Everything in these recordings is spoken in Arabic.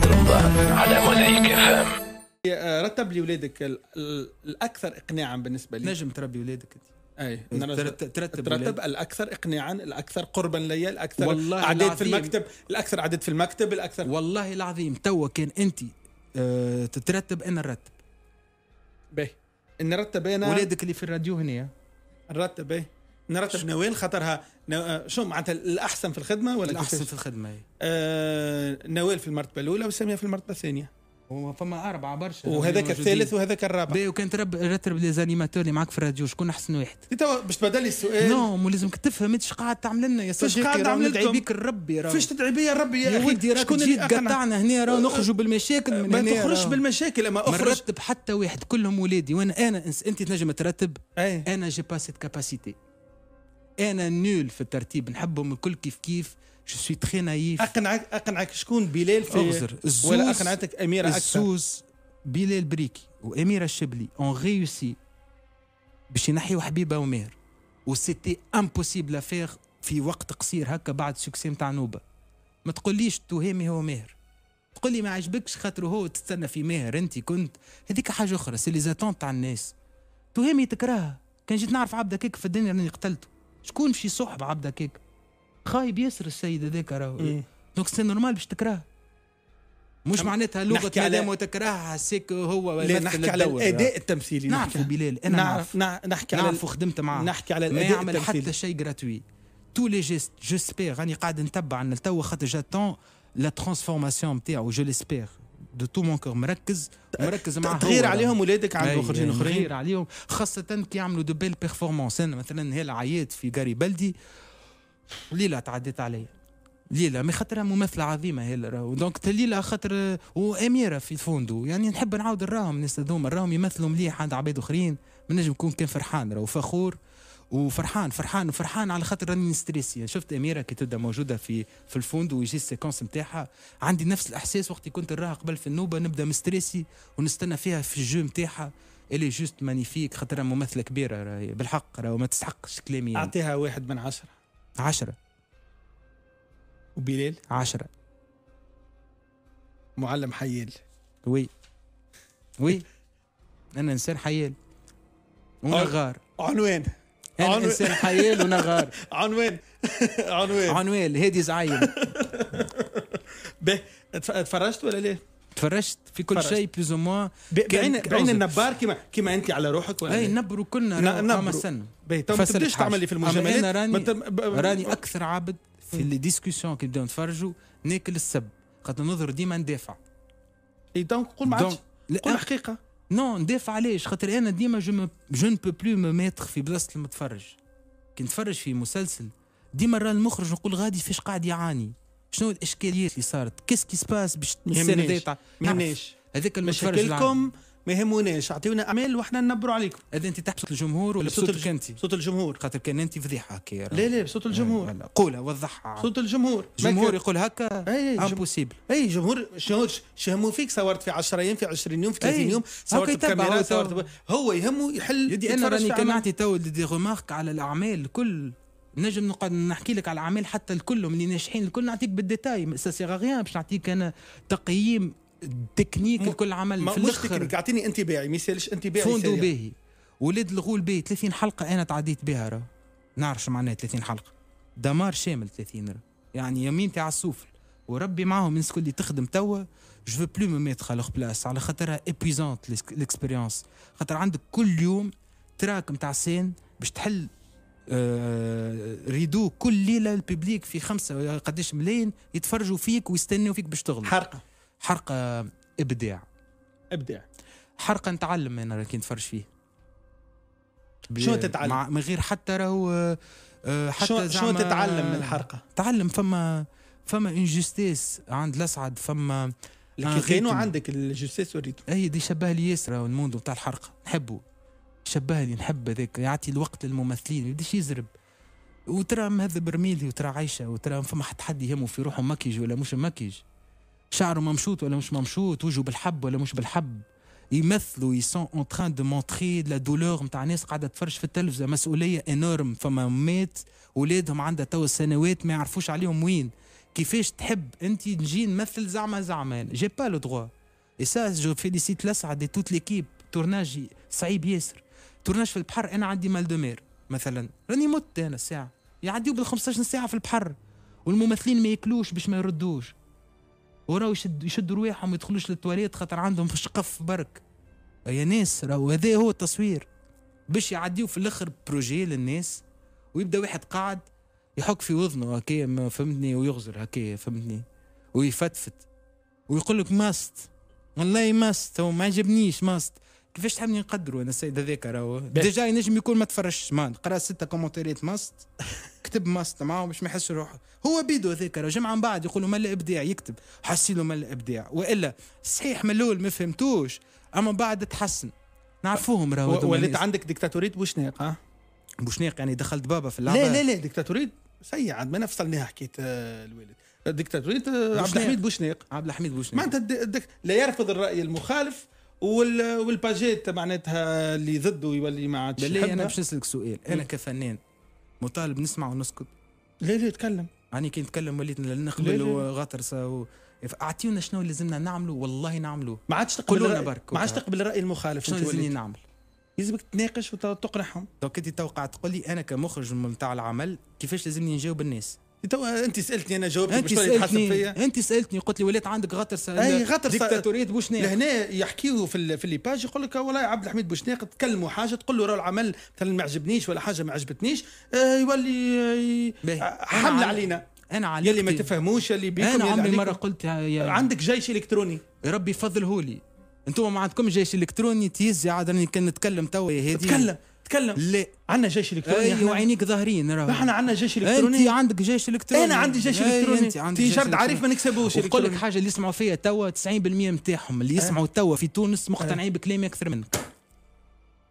ساعة رمضان على مزيك فهم رتب لي ولادك الاكثر اقناعا بالنسبه لي نجم تربي ولادك انت اي إيه، ترتب ترتب الاكثر اقناعا الاكثر قربا لي الاكثر والله عدد العظيم. في المكتب الاكثر عدد في المكتب الاكثر والله العظيم تو كان انت آه، تترتب انا نرتب به نرتب انا ولادك اللي في الراديو هنا نرتب باهي نرتب نوال خاطرها نو... آه، شو معناتها الاحسن في الخدمه ولا الاحسن في الخدمه آه نوال في المرتبه الاولى وساميه في المرتبه الثانيه فما اربعه برشا وهذاك الثالث وهذاك الرابع باهي وكان ترب رتب لي زانيماتور اللي معاك في الراديو شكون احسن واحد؟ تو باش تبدل لي السؤال نو مو لازمك تفهم انت قاعد تعمل لنا يا صديقي قاعد تعمل تدعي بيك الرب يا فاش تدعي بيا الرب يا, يا ولدي راك تجي قطعنا هنا راه أه، نخرجوا بالمشاكل من هنا ما تخرجش بالمشاكل اما اخرج نرتب حتى واحد كلهم ولادي وانا انا انت تنجم ترتب انا جي با سيت كاباسيتي انا نول في الترتيب نحبهم الكل كيف كيف جو سوي تري نايف اقنعك اقنعك شكون بلال في اغزر ولا اقنعتك اميره اكثر الزوز بلال بريكي واميره الشبلي اون غيوسي باش ينحيوا حبيبه وماهر وسيتي امبوسيبل افير في وقت قصير هكا بعد السكسي نتاع نوبه ما تقوليش التهامي هو ماهر تقول لي ما عجبكش خاطر هو تستنى في ماهر انت كنت هذيك حاجه اخرى سي لي زاتون تاع الناس تهامي تكرهها كان جيت نعرف عبدك هيك في الدنيا راني قتلته شكون مشي صحب عبد هكاك خايب ياسر السيد هذاك راهو إيه. دونك سي نورمال باش تكرهه مش معناتها لغه مادام وتكرهها سيك هو لا نحكي على الاداء التمثيلي نعرف بلال انا نعرف نحكي على نعرف وخدمت معاه نحكي على الاداء التمثيلي ما يعمل حتى شيء جراتوي تو لي جيست سبيغ راني قاعد نتبع ان توا خاطر جاتون لا ترانسفورماسيون نتاعو جو ليسبيغ دو تو مون كور مركز مركز مع تغير عليهم ولادك عند خرجين اخرين تغير عليهم خاصه كي يعملوا دو بيل بيرفورمانس انا مثلا هي العيات في جاري بلدي ليله تعديت عليا ليلى مي خاطرها ممثله عظيمه هي دونك ليلى خاطر واميره في الفوندو يعني نحب نعاود نراهم الناس هذوما راهم يمثلوا مليح عند عباد اخرين من نجم نكون كان فرحان راهو فخور وفرحان فرحان فرحان على خاطر راني يعني شفت اميره كي تبدا موجوده في في الفوند ويجي السيكونس نتاعها عندي نفس الاحساس وقت كنت نراها قبل في النوبه نبدا مستريسي ونستنى فيها في الجو نتاعها الي جوست مانيفيك خاطر ممثله كبيره راهي بالحق راه ما تستحقش كلامي يعني. اعطيها واحد من عشره عشره وبلال عشره معلم حيال وي وي انا انسان حيال ونغار عنوان هن عنوان. يعني انسان حيال ونغار عنوان عنوان عنوان هادي زعيم به تفرجت ولا ليه؟ تفرجت في كل شيء بلوز او بعين بعين النبار كما كما انت على روحك ولا اي نبروا كلنا نبروا السنه باهي ما تبداش تعمل لي في المجاملات انا راني راني اكثر عبد في لي ديسكسيون كي نبداو نتفرجوا ناكل السب خاطر نظهر ديما ندافع اي دونك قول ما عادش قول حقيقه نو ندافع علاش خاطر انا ديما جو م... جو بو بلو مو ميتر في بلاصه المتفرج كي نتفرج في مسلسل ديما راه المخرج نقول غادي فاش قاعد يعاني شنو الاشكاليات اللي صارت كيس كي سباس باش السنه هذاك المتفرج مشاكلكم ما يهموناش اعطيونا اعمال واحنا ننبروا عليكم اذا انت تحكي بصوت الجمهور ولا بصوتك انت؟ بصوت الجمهور خاطر كان انت فضيحه هكا لا لا بصوت الجمهور قولها وضحها صوت الجمهور الجمهور يقول هكا امبوسيبل اي جمهور شهموا فيك صورت في 10 ايام في 20 يوم في 30 يوم صورت كاميرا صورت هو يهمه يحل يدي انا راني كان نعطي تو دي غومارك على الاعمال الكل نجم نقعد نحكي لك على الاعمال حتى الكل من اللي ناجحين الكل نعطيك بالديتاي سا سيغ غيان باش نعطيك انا تقييم التكنيك الكل عمل في مش تكنيك اعطيني انطباعي ما يسالش انطباعي فوندو باهي ولاد الغول باهي 30 حلقه انا تعديت بها راه نعرف شو معناها 30 حلقه دمار شامل 30 راه يعني يمين تاع السوفل وربي معاهم الناس الكل اللي تخدم توا جو بلو مو ميتر على بلاس على خاطرها ايبيزونت ليكسبيريونس خاطر عندك كل يوم تراك نتاع سين باش تحل آه ريدو كل ليله الببليك في خمسه قداش ملايين يتفرجوا فيك ويستنوا فيك باش تغلط حرقه حرقه ابداع ابداع حرقه نتعلم انا كي نتفرج فيه شو تتعلم؟ من غير حتى راهو آه، حتى شو, شو تتعلم من الحرقه؟ تعلم فما فما انجستيس عند الاسعد فما لكن عندك الجستيس وريتو اي دي شبه لي ياسر الموندو بتاع الحرقه نحبه شبه لي نحب هذاك يعطي الوقت للممثلين ما يبداش يزرب وترى مهذب رميلي وترى عايشه وترى فما حد حد يهمه في روحه مكيج ولا مش مكيج شعره ممشوط ولا مش ممشوط وجهه بالحب ولا مش بالحب يمثلوا يسون اون تران دو مونتري لا دولور نتاع ناس قاعده تفرج في التلفزه مسؤوليه انورم فما مات ولادهم عندها تو سنوات ما يعرفوش عليهم وين كيفاش تحب انت نجي نمثل زعما زعما جي با لو دغوا اي سا جو فيليسيت لسعد توت ليكيب تورناج صعيب ياسر تورناج في البحر انا عندي مال دومير مثلا راني مت انا الساعه يعديو بال 15 ساعه في البحر والممثلين ما ياكلوش باش ما يردوش وراو يشد يشدوا رواحهم ما يدخلوش للتواليت خاطر عندهم في شقف برك يا ناس راهو هذا هو التصوير باش يعديو في الاخر بروجي للناس ويبدا واحد قاعد يحك في وذنه هكا فهمتني ويغزر هكا فهمتني ويفتفت ويقول لك ماست والله ماست هو ما عجبنيش ماست كيفاش تحبني نقدروا انا السيد هذاك راهو ديجا ينجم يكون ما تفرجش ما قرا سته كومنتيرات ماست كتب ماست معاه مش محس روحه هو بيدو هذاك جمعة من بعد يقولوا مال الابداع يكتب حسيله مال الابداع والا صحيح من الاول ما فهمتوش اما بعد تحسن نعرفوهم راهو وليت عندك ديكتاتوريه بوشناق ها بوشناق يعني دخلت بابا في اللعبه لا لا لا ديكتاتوريه سيء عاد ما نفصلناها حكيت آه، الوالد ديكتاتوريه آه، عبد الحميد بوشناق عبد الحميد بوشناق معناتها لا يرفض الراي المخالف وال... والباجيت معناتها اللي ضده يولي ما عادش لا انا باش نسالك سؤال انا كفنان مطالب نسمع ونسكت لا لا تكلم أنا كي نتكلم وليت نقبل وغطرسه اعطيونا شنو اللي لازمنا نعملوا والله نعملوه ما عادش تقبل برك ما عادش تقبل الراي المخالف شنو لازمني نعمل لازمك تناقش وتقنعهم دونك انت توقع تقول لي انا كمخرج نتاع العمل كيفاش لازمني نجاوب الناس تو انت سالتني انا جاوبت انت سالتني فيا انت سالتني قلت لي ولات عندك غطر اي غطر ديكتاتوريه بوشناق لهنا يحكيو في في اللي باج يقول لك والله عبد الحميد بوشناق تكلموا حاجه تقول له راه العمل مثلا ما عجبنيش ولا حاجه ما عجبتنيش آه، يولي آه، حمل علينا انا علي يلي ما تفهموش اللي بيكم انا عمري مره قلت يا... عندك جيش الكتروني ربي يفضلهولي انتم ما عندكم جيش الكتروني تيزي عاد راني كان نتكلم توا هذه تكلم تكلم لا عندنا جيش الكتروني ايوه وعينيك ظاهرين راهو احنا عندنا جيش الكتروني انت عندك جيش الكتروني انا عندي جيش الكتروني انت عندك جرد عريف ما نكسبوش نقول لك حاجه اللي يسمعوا فيها توا 90% نتاعهم اللي أه. يسمعوا توا في تونس أه. مقتنعين بكلامي اكثر منك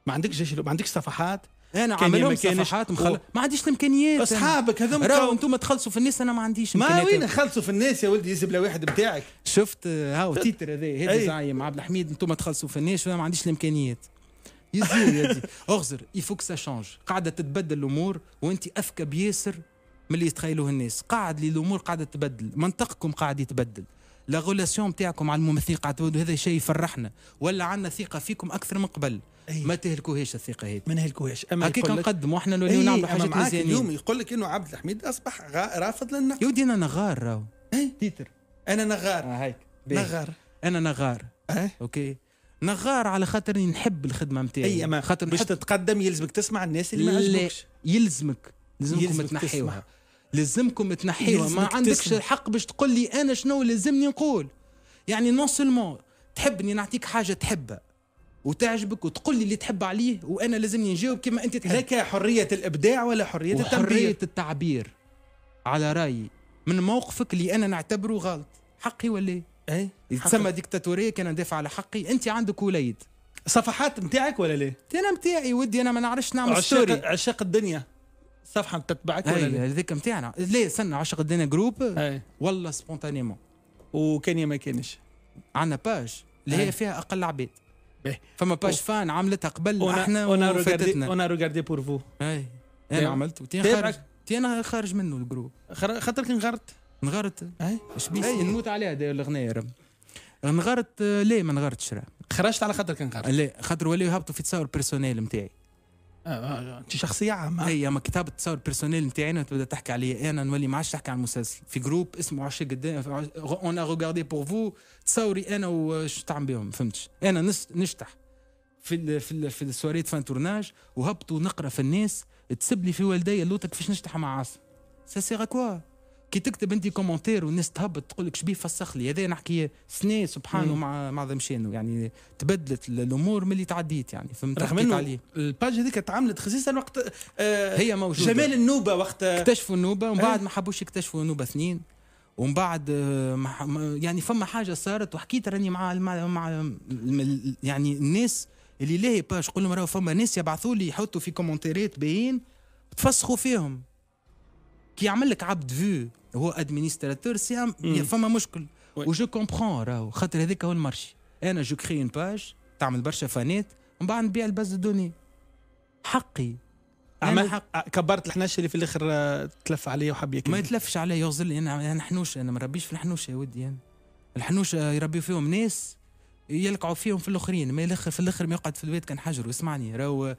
ما عندكش جيش ما عندكش صفحات انا عاملهم صفحات مخل... و... ما عنديش الامكانيات اصحابك هذوما راهو انتم تخلصوا في الناس انا ما عنديش ما وين تخلصوا في الناس يا ولدي يزبل واحد بتاعك شفت آه، هاو تيتر هذا هذا زعيم عبد الحميد انتم تخلصوا في الناس وانا ما عنديش الامكانيات يزيد يا دي اغزر يفوك سا قاعده تتبدل الامور وانت اذكى بياسر من اللي يتخيلوه الناس قاعد لي الامور قاعده تتبدل منطقكم قاعد يتبدل لا غولاسيون تاعكم على الممثلين قاعد تبدل هذا شيء يفرحنا ولا عندنا ثقه فيكم اكثر من قبل أيه. ما تهلكوهاش الثقه هذه ما نهلكوهاش اما هكاك نقدموا احنا نوليو أيه. نعملوا حاجات مزيانين اليوم يقول لك انه عبد الحميد اصبح غا... رافض للنقد يودي انا نغار راهو اي تيتر انا نغار آه هيك نغار انا نغار أه؟ اوكي نغار على خاطر نحب الخدمه نتاعي اي اما خاطر باش تتقدم يلزمك تسمع الناس اللي ما عجبكش يلزمك لازمكم تنحيوها لازمكم تنحيوها ما عندكش الحق باش تقول لي انا شنو لازمني نقول يعني نون سولمون تحبني نعطيك حاجه تحبها وتعجبك وتقول لي اللي تحب عليه وانا لازمني نجاوب كما انت تحب لك حريه الابداع ولا حريه التعبير حريه التعبير على رايي من موقفك اللي انا نعتبره غلط حقي ولا ايه اي تسمى ديكتاتوريه كان ندافع على حقي انت عندك وليد صفحات نتاعك ولا ليه؟ انا نتاعي ودي انا ما نعرفش نعمل ستوري عشاق, عشاق الدنيا صفحه تتبعك ولا ليه؟ هذيك نتاعنا ليه استنى عشاق الدنيا جروب والله سبونتانيمون وكان يا ما كانش عندنا باج اللي هي فيها اقل عباد إيه. فما باج فان عملتها قبل ونا احنا وفاتتنا انا روغاردي بور فو اي انا عملت تي انا خارج منه الجروب خاطر كي نغرت نغرت اش بيه اي نموت عليها داير الاغنيه رب نغرت آه، لا ما نغرتش راه خرجت على خاطر كان لا خاطر ولاو يهبطوا في تصاور بيرسونيل نتاعي انت شخصيه عامه اي اما كتاب التصاور بيرسونيل نتاعي انا تبدا تحكي عليا انا نولي ما عادش تحكي على المسلسل في جروب اسمه عشاق قدام اون ريغاردي بور فو تصوري انا وش تعمل بهم فهمتش انا نشتح في الـ في الـ في السواريت فان تورناج وهبطوا ونقرا في الناس تسب لي في والدي اللوطه كيفاش نشتح مع عاصم سا سيغ كوا كي تكتب انت كومنتير والناس تهبط تقول لك شبيه فسخ لي هذا نحكي سنه سبحانه مع مع ذمشانه يعني تبدلت الامور ملي تعديت يعني فهمت رغم انه عليه الباج هذيك تعملت خصيصا وقت آه هي موجوده جمال النوبه وقت اكتشفوا النوبه ومن بعد إيه. ما حبوش يكتشفوا نوبه اثنين ومن بعد آه، يعني فما حاجه صارت وحكيت راني مع مع يعني الناس اللي لاهي باج قول لهم راهو فما ناس يبعثوا لي يحطوا في كومنتيرات باين تفسخوا فيهم كي يعمل لك عبد فيو هو ادمينستراتور سي فما مشكل وجو كومبخون راهو خاطر هذاك هو المارشي انا جو كري اون باج تعمل برشا فانات ومن بعد نبيع الباز دوني حقي عملت حق... كبرت الحناش اللي في الاخر آه، تلف عليا وحب ياكل ما يتلفش عليا يغزل انا حنوش انا ما ربيش في الحنوشه يا ودي انا الحنوش آه، يربي فيهم ناس يلقعوا فيهم في الاخرين ما الاخر في الاخر ما يقعد في البيت كان حجر واسمعني راهو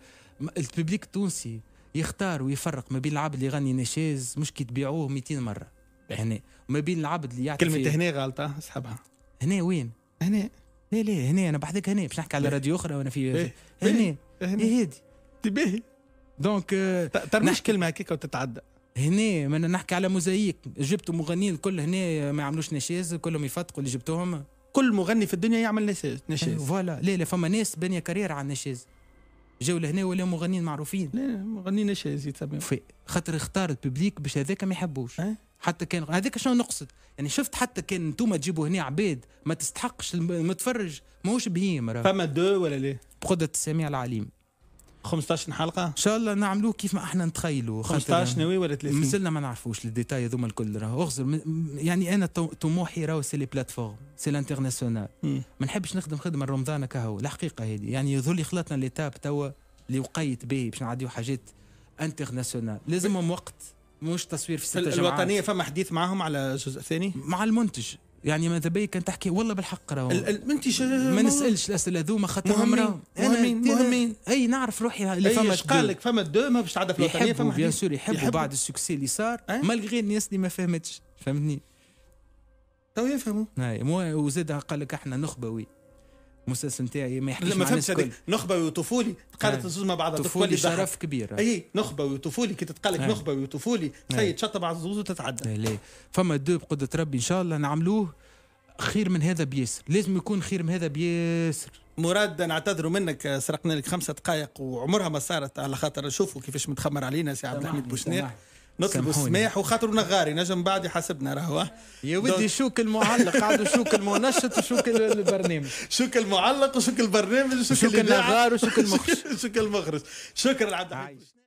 الببليك التونسي يختار ويفرق ما بين العبد اللي يغني نشاز مش كي تبيعوه 200 مره هنا يعني وما بين العبد اللي يعطي كلمه هنا غلطه اسحبها هنا وين؟ هنا لا لا هنا انا بحذك هنا باش نحكي على إيه. راديو اخرى وانا في إيه. هنا هنا إيه. هادي تباهي دونك ترمش كلمه هكاك وتتعدى هنا ما نحكي على موزايك جبتوا مغنيين الكل هنا ما يعملوش نشاز كلهم يفتقوا اللي جبتوهم كل مغني في الدنيا يعمل نشاز فوالا لا لا فما ناس بنيه كارير على النشاز جاو لهنا ولاو مغنيين معروفين لا ما غنيناش هذه تمام خاطر اختار الببليك باش هذاك ما يحبوش أه؟ حتى كان هذاك شنو نقصد يعني شفت حتى كان انتم تجيبوا هنا عباد ما تستحقش المتفرج ماهوش بهيم فما دو ولا ليه؟ بقدرة السميع العليم 15 حلقه ان شاء الله نعملوه كيف ما احنا نتخيلوا 15 ناوي ولا 30 مازلنا ما نعرفوش الديتاي هذوما الكل راه اغزر يعني انا طموحي راهو سي لي بلاتفورم سي الانترناسيونال ما نحبش نخدم خدمه رمضان كهو الحقيقه هذه يعني يظهر لي خلطنا ليتاب توا اللي وقيت به باش نعديو حاجات انترناسيونال لازمهم وقت مش تصوير في الوطنيه فما حديث معاهم على جزء ثاني مع المنتج يعني ماذا بيا كان تحكي والله بالحق راهو انت ما نسالش الاسئله ذوما خاطر مهمين مهمين مهمين اي نعرف روحي اللي فما قال لك فما دو ما باش تعدى في الوطنيه فما بيان سور يحبوا بعد السكسي اللي صار مالغي الناس اللي ما فهمتش فهمتني تو يفهموا وزاد قال لك احنا نخبوي المسلسل نتاعي ما يحكيش ما فهمتش هذيك نخبوي وطفولي تقالت الزوز آه. مع بعض طفولي شرف كبير اي نخبوي وطفولي كي تتقال لك آه. نخبوي وطفولي سيد آه. تشطب على الزوز وتتعدى لا فما دو بقدرة ربي ان شاء الله نعملوه خير من هذا بياسر لازم يكون خير من هذا بياسر مراد نعتذر منك سرقنا لك خمسة دقائق وعمرها ما صارت على خاطر شوفوا كيفاش متخمر علينا سي عبد الحميد بوشنير نطلب السماح وخاطر نغاري نجم بعد يحاسبنا راهو يا ودي شوك المعلق قاعد شوك المنشط وشوك البرنامج شوك المعلق وشوك البرنامج وشوك النغار وشوك المخرج شوك المخرج شكرا عبد الحميد